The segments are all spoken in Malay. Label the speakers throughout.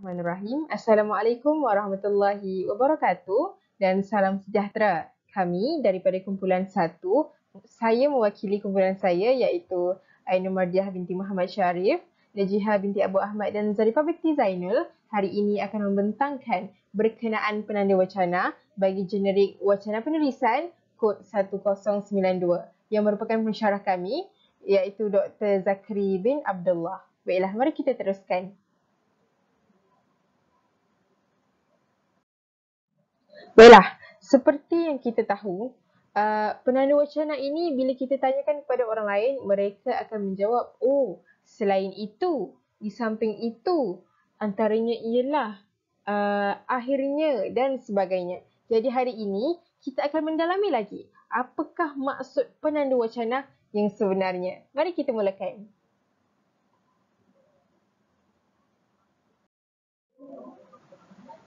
Speaker 1: Bismillahirrahmanirrahim. Assalamualaikum warahmatullahi wabarakatuh dan salam sejahtera. Kami daripada kumpulan satu, saya mewakili kumpulan saya iaitu Ainul Mardiah binti Muhammad Syarif, Najihah binti Abu Ahmad dan Zarifah binti Zainul hari ini akan membentangkan berkenaan penanda wacana bagi generik wacana penulisan kod 1092 yang merupakan pensyarah kami iaitu Dr. Zakri bin Abdullah. Baiklah, mari kita teruskan. Baiklah, seperti yang kita tahu, uh, penanda wacana ini bila kita tanyakan kepada orang lain, mereka akan menjawab, oh, selain itu, di samping itu, antaranya ialah uh, akhirnya dan sebagainya. Jadi hari ini, kita akan mendalami lagi apakah maksud penanda wacana yang sebenarnya. Mari kita mulakan.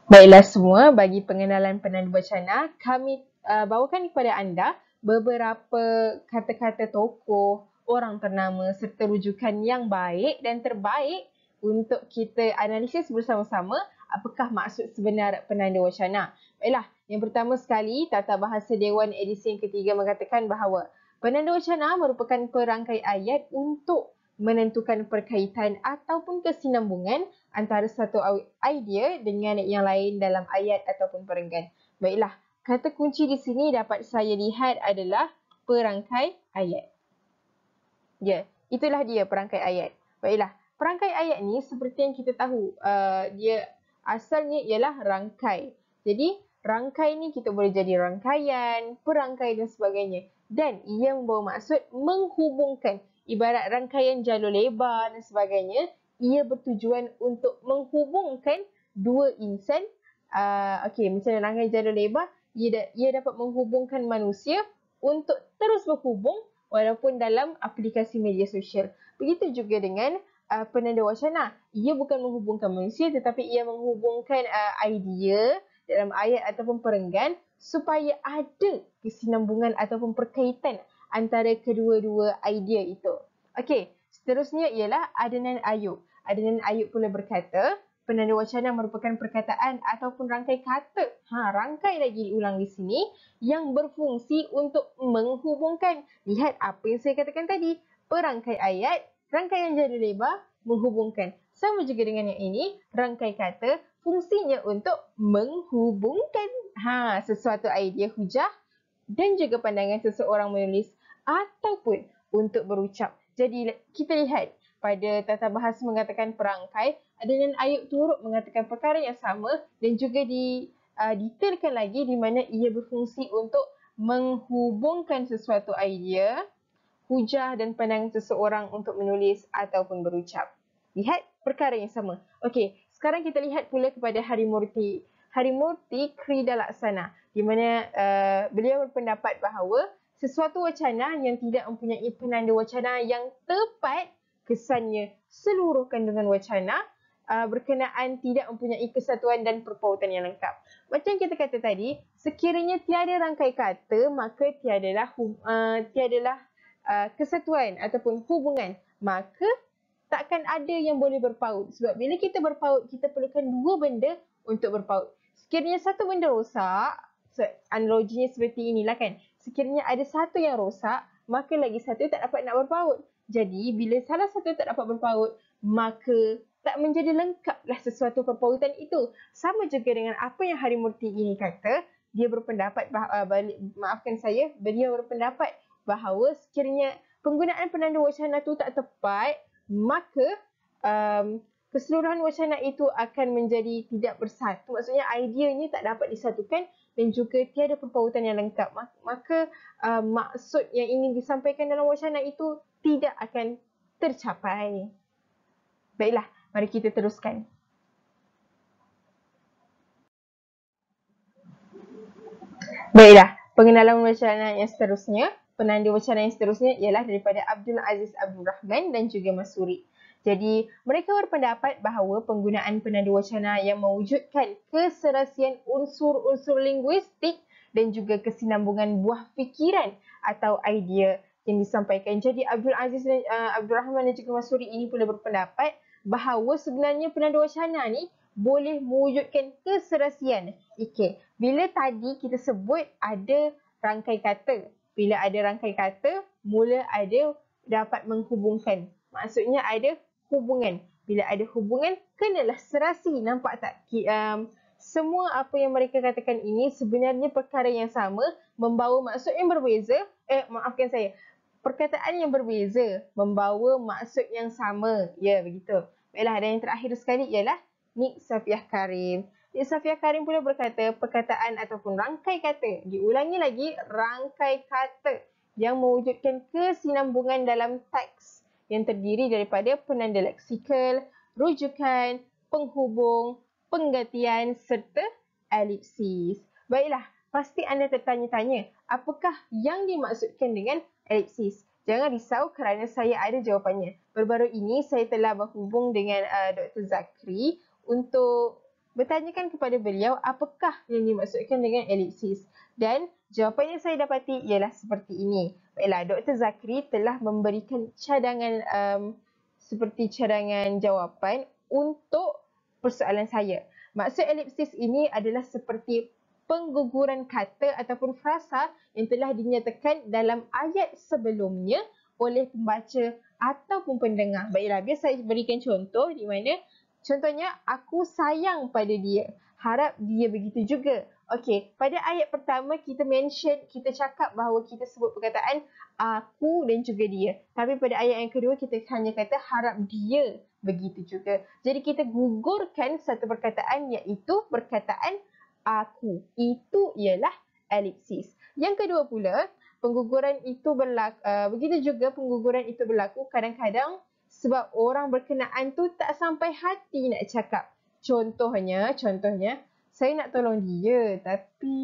Speaker 1: Baiklah semua, bagi pengenalan penandu wacana, kami uh, bawakan kepada anda beberapa kata-kata tokoh, orang ternama serta rujukan yang baik dan terbaik untuk kita analisis bersama-sama apakah maksud sebenar penanda wacana. Baiklah, yang pertama sekali, Tata Bahasa Dewan edisi yang ketiga mengatakan bahawa penanda wacana merupakan perangkai ayat untuk menentukan perkaitan ataupun kesinambungan antara satu idea dengan yang lain dalam ayat ataupun perenggan. Baiklah, kata kunci di sini dapat saya lihat adalah perangkai ayat. Ya, yeah, itulah dia perangkai ayat. Baiklah, perangkai ayat ni seperti yang kita tahu, uh, dia asalnya ialah rangkai. Jadi, rangkai ni kita boleh jadi rangkaian, perangkai dan sebagainya. Dan yang bermaksud menghubungkan ibarat rangkaian jalur lebar dan sebagainya ia bertujuan untuk menghubungkan dua insan. Uh, ah, okay, misalnya rangkaian jalan lebar, ia, da- ia dapat menghubungkan manusia untuk terus berhubung walaupun dalam aplikasi media sosial. Begitu juga dengan uh, penanda wacana. Ia bukan menghubungkan manusia tetapi ia menghubungkan uh, idea dalam ayat ataupun perenggan supaya ada kesinambungan ataupun perkaitan antara kedua-dua idea itu. Okey, Seterusnya ialah Adnan Ayub. Adnan Ayub pula berkata, penanda wacana merupakan perkataan ataupun rangkai kata, ha, rangkai lagi ulang di sini, yang berfungsi untuk menghubungkan. Lihat apa yang saya katakan tadi. Perangkai ayat, rangkai yang jadi lebar, menghubungkan. Sama juga dengan yang ini, rangkai kata fungsinya untuk menghubungkan ha, sesuatu idea hujah dan juga pandangan seseorang menulis ataupun untuk berucap. Jadi kita lihat pada tata bahasa mengatakan perangkai dengan Ayub turut mengatakan perkara yang sama dan juga di uh, detailkan lagi di mana ia berfungsi untuk menghubungkan sesuatu idea, hujah dan pandangan seseorang untuk menulis ataupun berucap. Lihat perkara yang sama. Okey, sekarang kita lihat pula kepada Hari Murti. Hari Murti Krida Laksana di mana uh, beliau berpendapat bahawa sesuatu wacana yang tidak mempunyai penanda wacana yang tepat kesannya seluruh kandungan wacana uh, berkenaan tidak mempunyai kesatuan dan perpautan yang lengkap. Macam kita kata tadi, sekiranya tiada rangkai kata, maka tiadalah uh, tiadalah uh, kesatuan ataupun hubungan. Maka takkan ada yang boleh berpaut. Sebab bila kita berpaut, kita perlukan dua benda untuk berpaut. Sekiranya satu benda rosak, analoginya seperti inilah kan sekiranya ada satu yang rosak, maka lagi satu tak dapat nak berpaut. Jadi, bila salah satu tak dapat berpaut, maka tak menjadi lengkaplah sesuatu perpautan itu. Sama juga dengan apa yang Hari Murti ini kata, dia berpendapat, bah- ah, maafkan saya, beliau berpendapat bahawa sekiranya penggunaan penanda wacana itu tak tepat, maka um, keseluruhan wacana itu akan menjadi tidak bersatu. Maksudnya ideanya tak dapat disatukan dan juga tiada perpautan yang lengkap. Maka uh, maksud yang ingin disampaikan dalam wacana itu tidak akan tercapai. Baiklah, mari kita teruskan. Baiklah, pengenalan wacana yang seterusnya, penanda wacana yang seterusnya ialah daripada Abdul Aziz Abdul Rahman dan juga Masuri. Suri. Jadi, mereka berpendapat bahawa penggunaan penanda wacana yang mewujudkan keserasian unsur-unsur linguistik dan juga kesinambungan buah fikiran atau idea yang disampaikan. Jadi, Abdul Aziz dan uh, Abdul Rahman dan juga Masuri ini pula berpendapat bahawa sebenarnya penanda wacana ni boleh mewujudkan keserasian. Okey, bila tadi kita sebut ada rangkai kata. Bila ada rangkai kata, mula ada dapat menghubungkan. Maksudnya ada hubungan. Bila ada hubungan, kenalah serasi. Nampak tak? Um, semua apa yang mereka katakan ini sebenarnya perkara yang sama, membawa maksud yang berbeza. Eh, maafkan saya. Perkataan yang berbeza, membawa maksud yang sama. Ya, yeah, begitu. Baiklah, dan yang terakhir sekali ialah Nik Safiyah Karim. Nik Safiyah Karim pula berkata, perkataan ataupun rangkai kata. Diulangi lagi, rangkai kata yang mewujudkan kesinambungan dalam teks yang terdiri daripada penanda leksikal, rujukan, penghubung, penggantian serta elipsis. Baiklah, pasti anda tertanya-tanya apakah yang dimaksudkan dengan elipsis. Jangan risau kerana saya ada jawapannya. Baru-baru ini saya telah berhubung dengan uh, Dr. Zakri untuk bertanyakan kepada beliau apakah yang dimaksudkan dengan elipsis. Dan Jawapan yang saya dapati ialah seperti ini. Baiklah, Dr. Zakri telah memberikan cadangan um, seperti cadangan jawapan untuk persoalan saya. Maksud elipsis ini adalah seperti pengguguran kata ataupun frasa yang telah dinyatakan dalam ayat sebelumnya oleh pembaca ataupun pendengar. Baiklah, biar saya berikan contoh di mana contohnya aku sayang pada dia. Harap dia begitu juga. Okey, pada ayat pertama kita mention, kita cakap bahawa kita sebut perkataan aku dan juga dia. Tapi pada ayat yang kedua kita hanya kata harap dia begitu juga. Jadi kita gugurkan satu perkataan iaitu perkataan aku. Itu ialah elipsis. Yang kedua pula, pengguguran itu berlaku, uh, begitu juga pengguguran itu berlaku kadang-kadang sebab orang berkenaan tu tak sampai hati nak cakap. Contohnya, contohnya, saya nak tolong dia tapi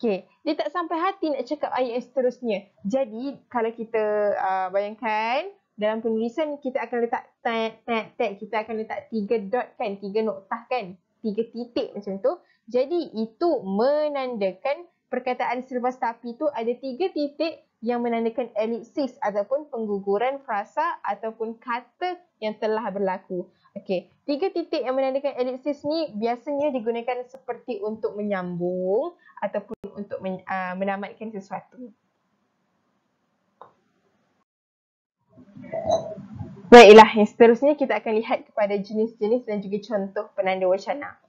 Speaker 1: okey dia tak sampai hati nak cakap ayat seterusnya jadi kalau kita uh, bayangkan dalam penulisan kita akan letak tag tag tag kita akan letak tiga dot kan tiga noktah kan tiga titik macam tu jadi itu menandakan perkataan selepas tapi tu ada tiga titik yang menandakan elipsis ataupun pengguguran frasa ataupun kata yang telah berlaku. Okey, tiga titik yang menandakan elipsis ni biasanya digunakan seperti untuk menyambung ataupun untuk men, uh, menamatkan sesuatu. Baiklah, yang seterusnya kita akan lihat kepada jenis-jenis dan juga contoh penanda wacana.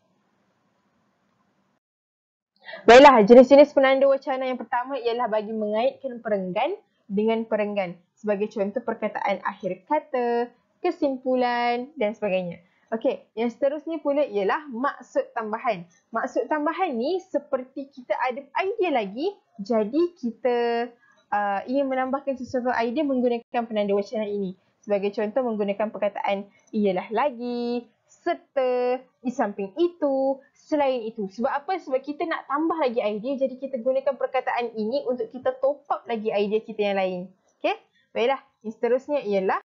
Speaker 1: Baiklah, jenis-jenis penanda wacana yang pertama ialah bagi mengaitkan perenggan dengan perenggan. Sebagai contoh perkataan akhir kata, kesimpulan dan sebagainya. Okey, yang seterusnya pula ialah maksud tambahan. Maksud tambahan ni seperti kita ada idea lagi, jadi kita uh, ingin menambahkan sesuatu idea menggunakan penanda wacana ini. Sebagai contoh menggunakan perkataan ialah lagi, serta di samping itu, selain itu. Sebab apa? Sebab kita nak tambah lagi idea. Jadi kita gunakan perkataan ini untuk kita top up lagi idea kita yang lain. Okay? Baiklah. Yang seterusnya ialah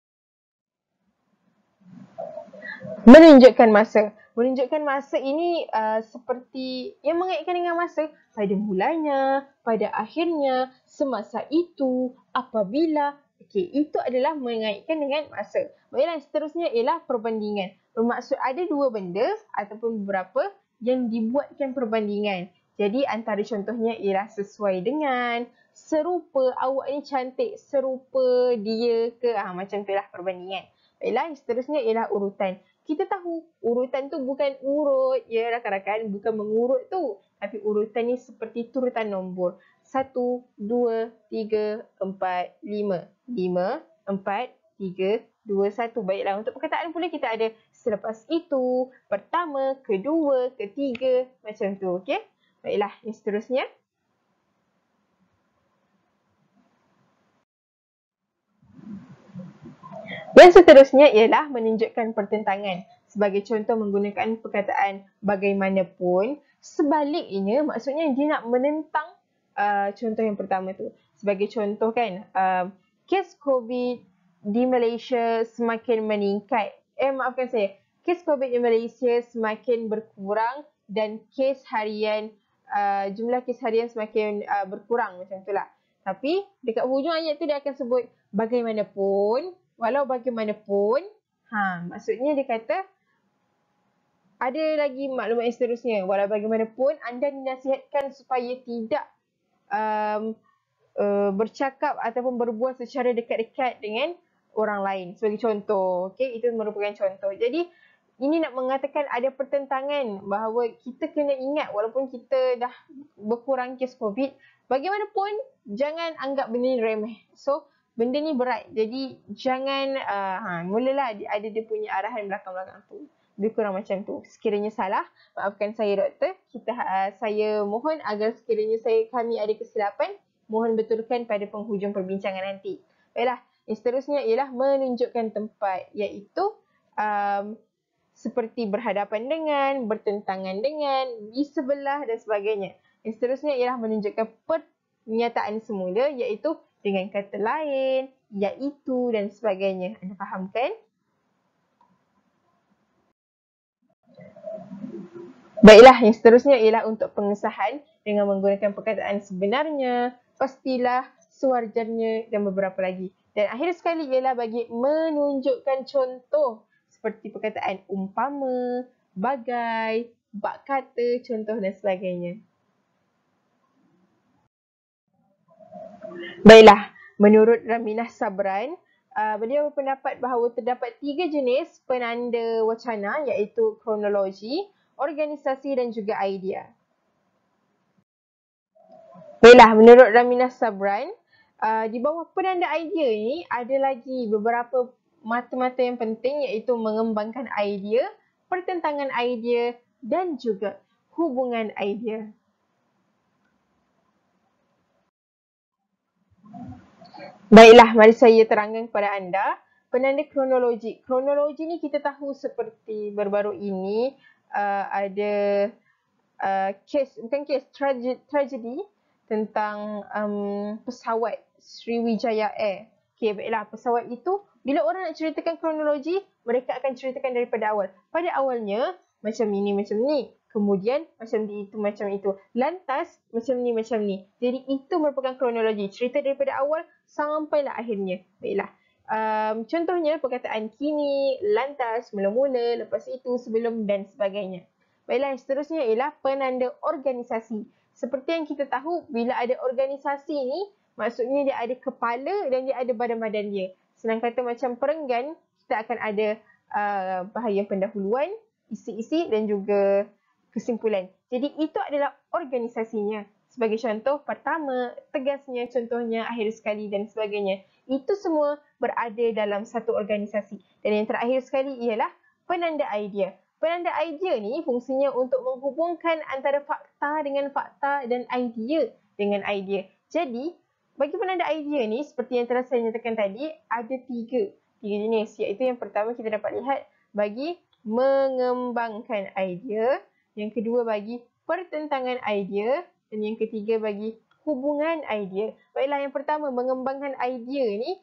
Speaker 2: menunjukkan
Speaker 1: masa. Menunjukkan masa ini uh, seperti yang mengaitkan dengan masa pada mulanya, pada akhirnya, semasa itu, apabila. okay? itu adalah mengaitkan dengan masa. Baiklah, seterusnya ialah perbandingan bermaksud ada dua benda ataupun beberapa yang dibuatkan perbandingan. Jadi antara contohnya ialah sesuai dengan, serupa, awak ni cantik, serupa dia ke, ha, macam tu lah perbandingan. Baiklah, seterusnya ialah urutan. Kita tahu urutan tu bukan urut, ya rakan-rakan, bukan mengurut tu. Tapi urutan ni seperti turutan nombor. Satu, dua, tiga, empat, lima. Lima, empat, tiga, dua, satu. Baiklah, untuk perkataan pula kita ada selepas itu, pertama, kedua, ketiga, macam tu, okey? Baiklah, yang seterusnya. Yang seterusnya ialah menunjukkan pertentangan. Sebagai contoh menggunakan perkataan bagaimanapun, sebaliknya maksudnya dia nak menentang uh, contoh yang pertama tu. Sebagai contoh kan, uh, kes COVID di Malaysia semakin meningkat eh maafkan saya, kes COVID di Malaysia semakin berkurang dan kes harian uh, jumlah kes harian semakin uh, berkurang macam tu lah. Tapi dekat hujung ayat tu dia akan sebut bagaimanapun, walau bagaimanapun, ha maksudnya dia kata ada lagi maklumat yang seterusnya. Walau bagaimanapun anda dinasihatkan supaya tidak um, uh, bercakap ataupun berbuat secara dekat-dekat dengan orang lain sebagai contoh okey itu merupakan contoh jadi ini nak mengatakan ada pertentangan bahawa kita kena ingat walaupun kita dah berkurang kes covid bagaimanapun jangan anggap benda ni remeh so benda ni berat jadi jangan uh, ha, mulalah ada dia punya arahan belakang-belakang tu lebih kurang macam tu sekiranya salah maafkan saya doktor kita uh, saya mohon agar sekiranya saya kami ada kesilapan mohon betulkan pada penghujung perbincangan nanti baiklah yang seterusnya ialah menunjukkan tempat iaitu um, seperti berhadapan dengan, bertentangan dengan, di sebelah dan sebagainya. Yang seterusnya ialah menunjukkan pernyataan semula iaitu dengan kata lain, iaitu dan sebagainya. Anda faham kan? Baiklah, yang seterusnya ialah untuk pengesahan dengan menggunakan perkataan sebenarnya, pastilah, sewajarnya dan beberapa lagi. Dan akhir sekali ialah bagi menunjukkan contoh seperti perkataan umpama, bagai, bak kata, contoh dan sebagainya. Baiklah, menurut Raminah Sabran, uh, beliau berpendapat bahawa terdapat tiga jenis penanda wacana iaitu kronologi, organisasi dan juga idea. Baiklah, menurut Raminah Sabran, Ah, di bawah penanda idea ni ada lagi beberapa mata-mata yang penting iaitu mengembangkan idea, pertentangan idea dan juga hubungan idea. Baiklah, mari saya terangkan kepada anda penanda kronologi. Kronologi ni kita tahu seperti baru-baru ini uh, ada uh, kes, bukan kes, tragedi, tragedi tentang um, pesawat Sriwijaya Air. Okey, baiklah. Pesawat itu, bila orang nak ceritakan kronologi, mereka akan ceritakan daripada awal. Pada awalnya, macam ini, macam ni. Kemudian, macam di itu, macam itu. Lantas, macam ni, macam ni. Jadi, itu merupakan kronologi. Cerita daripada awal sampai lah akhirnya. Baiklah. Um, contohnya, perkataan kini, lantas, mula-mula, lepas itu, sebelum dan sebagainya. Baiklah, yang seterusnya ialah penanda organisasi. Seperti yang kita tahu, bila ada organisasi ni, Maksudnya dia ada kepala dan dia ada badan-badan dia. Senang kata macam perenggan, kita akan ada uh, bahaya pendahuluan, isi-isi dan juga kesimpulan. Jadi itu adalah organisasinya. Sebagai contoh pertama, tegasnya, contohnya, akhir sekali dan sebagainya. Itu semua berada dalam satu organisasi. Dan yang terakhir sekali ialah penanda idea. Penanda idea ni fungsinya untuk menghubungkan antara fakta dengan fakta dan idea dengan idea. Jadi bagi penanda idea ni seperti yang telah saya nyatakan tadi ada tiga tiga jenis iaitu yang pertama kita dapat lihat bagi mengembangkan idea, yang kedua bagi pertentangan idea dan yang ketiga bagi hubungan idea. Baiklah yang pertama mengembangkan idea ni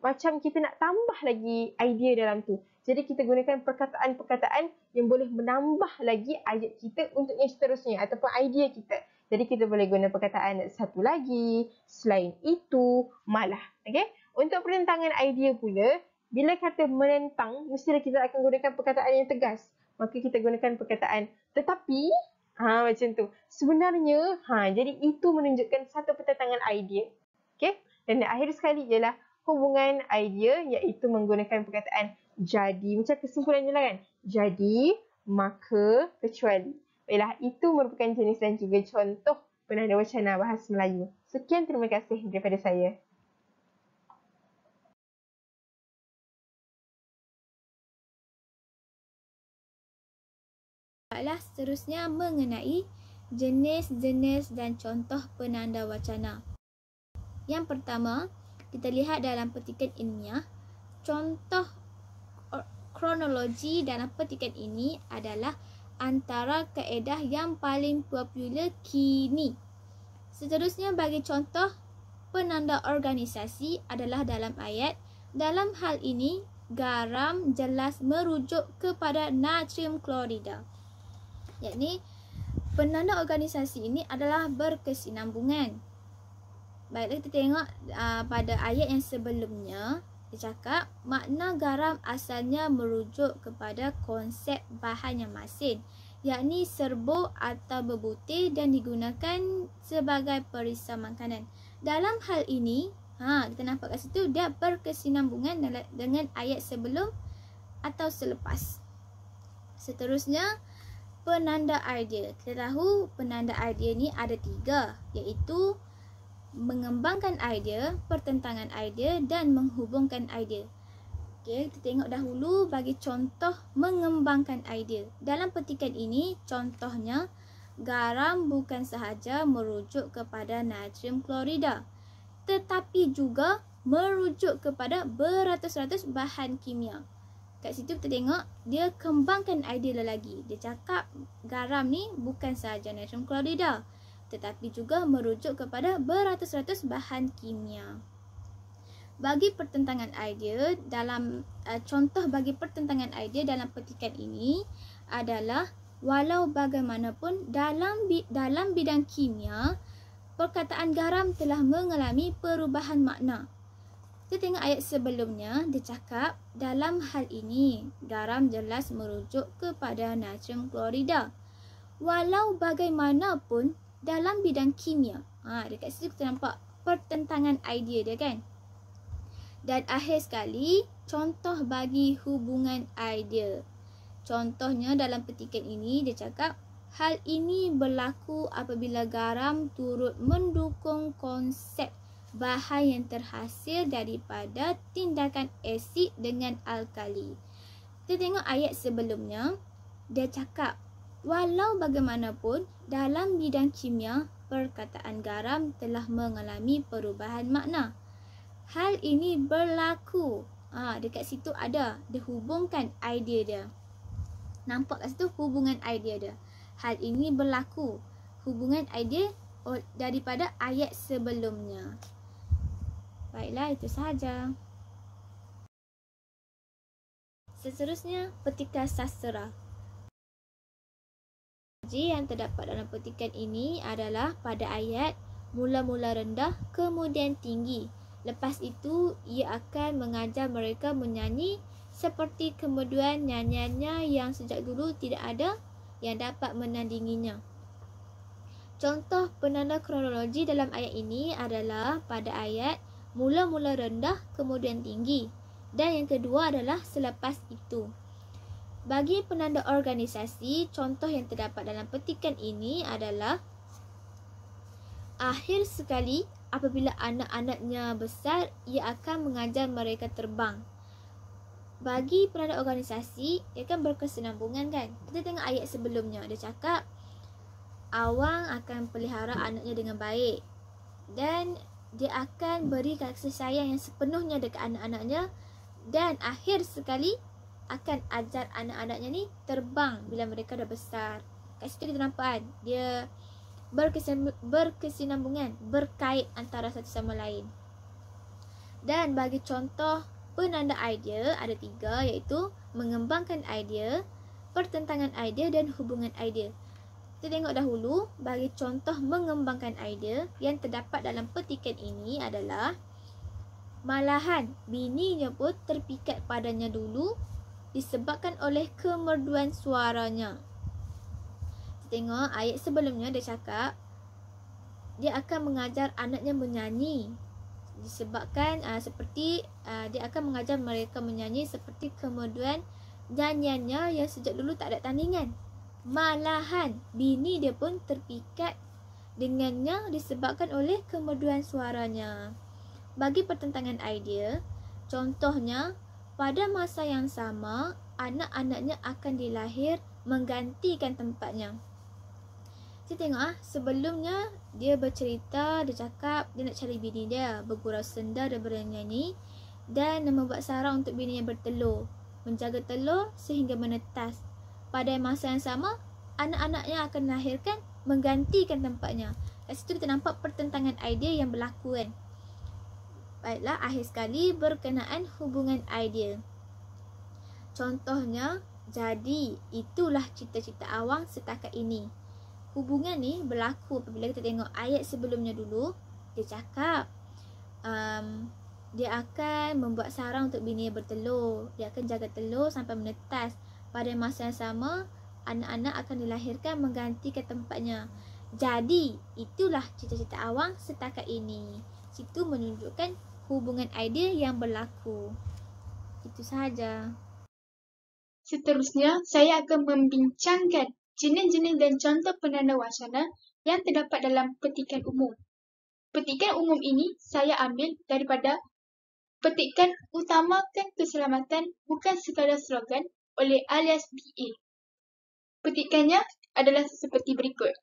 Speaker 1: macam kita nak tambah lagi idea dalam tu. Jadi kita gunakan perkataan-perkataan yang boleh menambah lagi ayat kita untuk yang seterusnya ataupun idea kita. Jadi kita boleh guna perkataan satu lagi, selain itu, malah. okay? Untuk perlentangan idea pula, bila kata menentang, mestilah kita akan gunakan perkataan yang tegas. Maka kita gunakan perkataan tetapi, ha macam tu. Sebenarnya, ha jadi itu menunjukkan satu pertentangan idea. okay? Dan akhir sekali ialah hubungan idea iaitu menggunakan perkataan jadi. Macam kesimpulannya lah kan. Jadi, maka, kecuali. Baiklah, itu merupakan jenis dan juga contoh penanda
Speaker 2: wacana bahasa Melayu. Sekian terima kasih daripada saya.
Speaker 3: Baiklah, seterusnya mengenai jenis-jenis dan contoh penanda wacana. Yang pertama, kita lihat dalam petikan ilmiah, ya. contoh kronologi dalam petikan ini adalah antara kaedah yang paling popular kini. Seterusnya bagi contoh penanda organisasi adalah dalam ayat. Dalam hal ini garam jelas merujuk kepada natrium klorida. Yakni penanda organisasi ini adalah berkesinambungan. Baiklah kita tengok uh, pada ayat yang sebelumnya dia cakap makna garam asalnya merujuk kepada konsep bahan yang masin yakni serbuk atau berbutir dan digunakan sebagai perisa makanan. Dalam hal ini, ha, kita nampak kat situ dia berkesinambungan dengan ayat sebelum atau selepas. Seterusnya, penanda idea. Kita tahu penanda idea ni ada tiga iaitu mengembangkan idea, pertentangan idea dan menghubungkan idea. Okey, kita tengok dahulu bagi contoh mengembangkan idea. Dalam petikan ini, contohnya garam bukan sahaja merujuk kepada natrium klorida tetapi juga merujuk kepada beratus-ratus bahan kimia. Kat situ kita tengok dia kembangkan idea lagi. Dia cakap garam ni bukan sahaja natrium klorida tetapi juga merujuk kepada beratus-ratus bahan kimia. Bagi pertentangan idea dalam eh, contoh bagi pertentangan idea dalam petikan ini adalah walau bagaimanapun dalam dalam bidang kimia perkataan garam telah mengalami perubahan makna. Kita tengok ayat sebelumnya dia cakap dalam hal ini garam jelas merujuk kepada natrium klorida. Walau bagaimanapun dalam bidang kimia. Ha, dekat situ kita nampak pertentangan idea dia kan. Dan akhir sekali, contoh bagi hubungan idea. Contohnya dalam petikan ini dia cakap hal ini berlaku apabila garam turut mendukung konsep bahan yang terhasil daripada tindakan asid dengan alkali. Kita tengok ayat sebelumnya dia cakap Walau bagaimanapun, dalam bidang kimia, perkataan garam telah mengalami perubahan makna. Hal ini berlaku. Ha, dekat situ ada. Dia hubungkan idea dia. Nampak kat situ hubungan idea dia. Hal ini berlaku. Hubungan idea daripada ayat sebelumnya. Baiklah, itu sahaja. Seterusnya, petika sastera. Haji yang terdapat dalam petikan ini adalah pada ayat mula-mula rendah kemudian tinggi. Lepas itu ia akan mengajar mereka menyanyi seperti kemuduan nyanyiannya yang sejak dulu tidak ada yang dapat menandinginya. Contoh penanda kronologi dalam ayat ini adalah pada ayat mula-mula rendah kemudian tinggi dan yang kedua adalah selepas itu. Bagi penanda organisasi, contoh yang terdapat dalam petikan ini adalah Akhir sekali, apabila anak-anaknya besar, ia akan mengajar mereka terbang. Bagi penanda organisasi, ia kan berkesenambungan kan? Kita tengok ayat sebelumnya, dia cakap Awang akan pelihara anaknya dengan baik Dan dia akan beri kasih sayang yang sepenuhnya dekat anak-anaknya Dan akhir sekali, akan ajar anak-anaknya ni terbang bila mereka dah besar. Kat situ kita nampak kan, dia berkesinambungan, berkait antara satu sama lain. Dan bagi contoh penanda idea ada tiga iaitu mengembangkan idea, pertentangan idea dan hubungan idea. Kita tengok dahulu bagi contoh mengembangkan idea yang terdapat dalam petikan ini adalah Malahan bininya pun terpikat padanya dulu disebabkan oleh kemerduan suaranya. tengok ayat sebelumnya dia cakap dia akan mengajar anaknya menyanyi disebabkan uh, seperti uh, dia akan mengajar mereka menyanyi seperti kemerduan nyanyiannya yang sejak dulu tak ada tandingan. Malahan bini dia pun terpikat dengannya disebabkan oleh kemerduan suaranya. Bagi pertentangan idea, contohnya pada masa yang sama, anak-anaknya akan dilahir menggantikan tempatnya. Saya tengok ah, sebelumnya dia bercerita, dia cakap dia nak cari bini dia, bergurau senda dan bernyanyi dan membuat sarang untuk bini yang bertelur, menjaga telur sehingga menetas. Pada masa yang sama, anak-anaknya akan melahirkan menggantikan tempatnya. Kat situ kita nampak pertentangan idea yang berlaku kan. Baiklah, akhir sekali berkenaan hubungan ideal Contohnya, jadi itulah cita-cita awang setakat ini. Hubungan ni berlaku apabila kita tengok ayat sebelumnya dulu. Dia cakap, um, dia akan membuat sarang untuk bini bertelur. Dia akan jaga telur sampai menetas. Pada masa yang sama, anak-anak akan dilahirkan menggantikan tempatnya. Jadi, itulah cita-cita awang setakat ini. Situ menunjukkan hubungan ideal yang berlaku. Itu sahaja.
Speaker 2: Seterusnya, saya akan membincangkan jenis-jenis dan contoh penanda wacana yang terdapat dalam petikan umum. Petikan umum ini saya ambil daripada petikan utamakan keselamatan bukan sekadar slogan oleh alias BA. Petikannya adalah seperti berikut.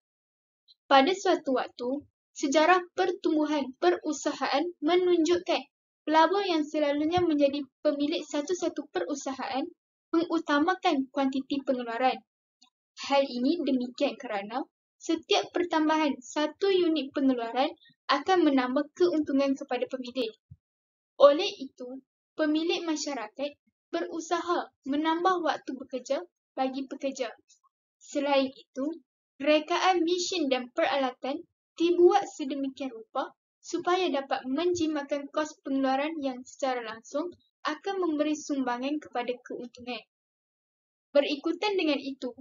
Speaker 2: Pada suatu waktu, sejarah pertumbuhan perusahaan menunjukkan pelabur yang selalunya menjadi pemilik satu-satu perusahaan mengutamakan kuantiti pengeluaran. Hal ini demikian kerana setiap pertambahan satu unit pengeluaran akan menambah keuntungan kepada pemilik. Oleh itu, pemilik masyarakat berusaha menambah waktu bekerja bagi pekerja. Selain itu, rekaan mesin dan peralatan dibuat sedemikian rupa supaya dapat menjimatkan kos pengeluaran yang secara langsung akan memberi sumbangan kepada keuntungan. Berikutan dengan itu,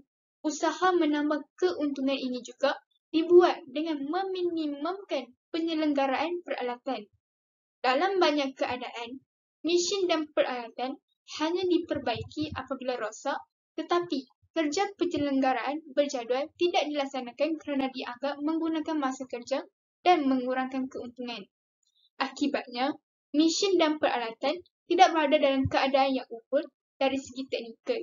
Speaker 2: usaha menambah keuntungan ini juga dibuat dengan meminimumkan penyelenggaraan peralatan. Dalam banyak keadaan, mesin dan peralatan hanya diperbaiki apabila rosak tetapi kerja penyelenggaraan berjadual tidak dilaksanakan kerana dianggap menggunakan masa kerja dan mengurangkan keuntungan. Akibatnya, mesin dan peralatan tidak berada dalam keadaan yang unggul dari segi teknikal.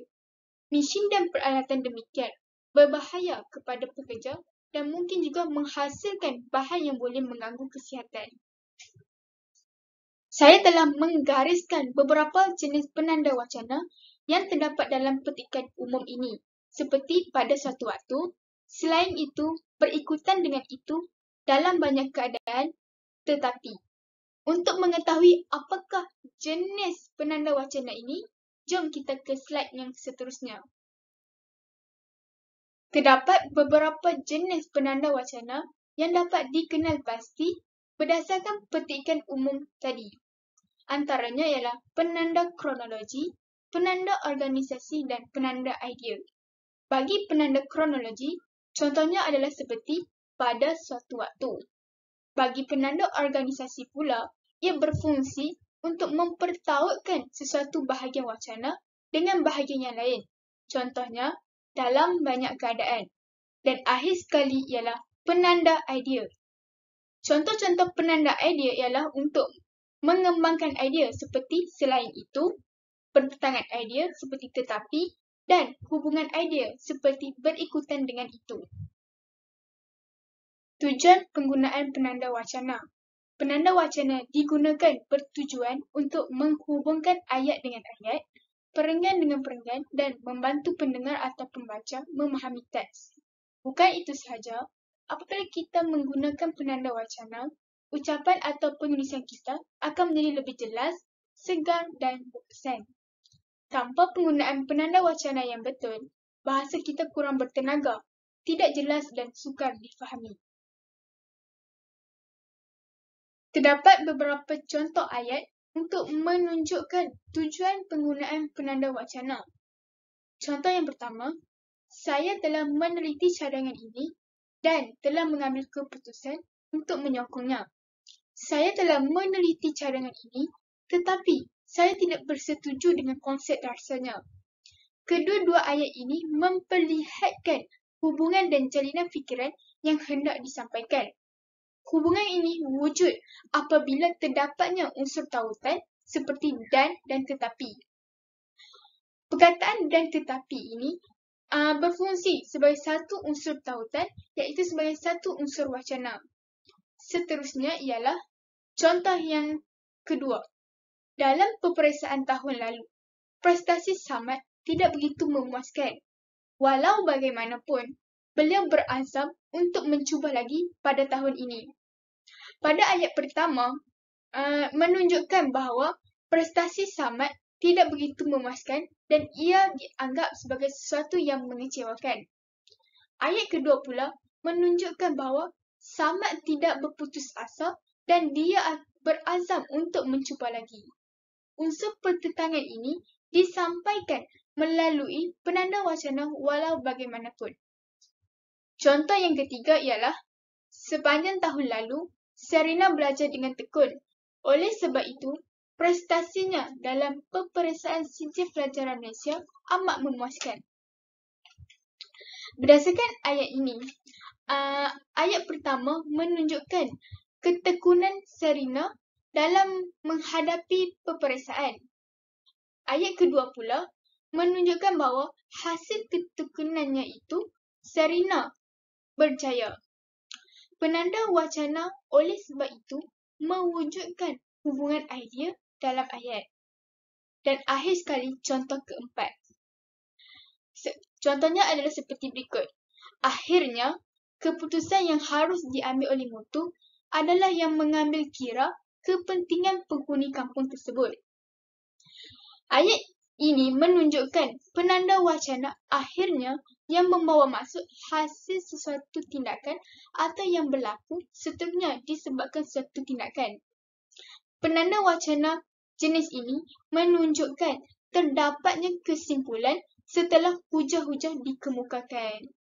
Speaker 2: Mesin dan peralatan demikian berbahaya kepada pekerja dan mungkin juga menghasilkan bahan yang boleh mengganggu kesihatan. Saya telah menggariskan beberapa jenis penanda wacana yang terdapat dalam petikan umum ini. Seperti pada suatu waktu, selain itu, berikutan dengan itu dalam banyak keadaan, tetapi. Untuk mengetahui apakah jenis penanda wacana ini, jom kita ke slide yang seterusnya. Terdapat beberapa jenis penanda wacana yang dapat dikenal pasti berdasarkan petikan umum tadi. Antaranya ialah penanda kronologi penanda organisasi dan penanda idea. Bagi penanda kronologi, contohnya adalah seperti pada suatu waktu. Bagi penanda organisasi pula, ia berfungsi untuk mempertautkan sesuatu bahagian wacana dengan bahagian yang lain. Contohnya, dalam banyak keadaan. Dan akhir sekali ialah penanda idea. Contoh-contoh penanda idea ialah untuk mengembangkan idea seperti selain itu, pertentangan idea seperti tetapi dan hubungan idea seperti berikutan dengan itu. Tujuan penggunaan penanda wacana Penanda wacana digunakan bertujuan untuk menghubungkan ayat dengan ayat, perenggan dengan perenggan dan membantu pendengar atau pembaca memahami teks. Bukan itu sahaja, apabila kita menggunakan penanda wacana, ucapan atau penulisan kita akan menjadi lebih jelas, segar dan berkesan. Tanpa penggunaan penanda wacana yang betul, bahasa kita kurang bertenaga, tidak jelas dan sukar difahami. Terdapat beberapa contoh ayat untuk menunjukkan tujuan penggunaan penanda wacana. Contoh yang pertama, saya telah meneliti cadangan ini dan telah mengambil keputusan untuk menyokongnya. Saya telah meneliti cadangan ini tetapi saya tidak bersetuju dengan konsep dasarnya. Kedua-dua ayat ini memperlihatkan hubungan dan jalinan fikiran yang hendak disampaikan. Hubungan ini wujud apabila terdapatnya unsur tautan seperti dan dan tetapi. Perkataan dan tetapi ini uh, berfungsi sebagai satu unsur tautan iaitu sebagai satu unsur wacana. Seterusnya ialah contoh yang kedua dalam peperiksaan tahun lalu, prestasi Samad tidak begitu memuaskan. Walau bagaimanapun, beliau berazam untuk mencuba lagi pada tahun ini. Pada ayat pertama, uh, menunjukkan bahawa prestasi Samad tidak begitu memuaskan dan ia dianggap sebagai sesuatu yang mengecewakan. Ayat kedua pula menunjukkan bahawa Samad tidak berputus asa dan dia berazam untuk mencuba lagi unsur pertentangan ini disampaikan melalui penanda wacana walau bagaimanapun. Contoh yang ketiga ialah, sepanjang tahun lalu, Serena belajar dengan tekun. Oleh sebab itu, prestasinya dalam peperiksaan sijil pelajaran Malaysia amat memuaskan. Berdasarkan ayat ini, uh, ayat pertama menunjukkan ketekunan Serena dalam menghadapi peperiksaan. Ayat kedua pula menunjukkan bahawa hasil ketekunannya itu serina berjaya. Penanda wacana oleh sebab itu mewujudkan hubungan idea dalam ayat. Dan akhir sekali contoh keempat. contohnya adalah seperti berikut. Akhirnya, keputusan yang harus diambil oleh mutu adalah yang mengambil kira kepentingan penghuni kampung tersebut. Ayat ini menunjukkan penanda wacana akhirnya yang membawa masuk hasil sesuatu tindakan atau yang berlaku seterusnya disebabkan sesuatu tindakan. Penanda wacana jenis ini menunjukkan terdapatnya kesimpulan setelah hujah-hujah dikemukakan.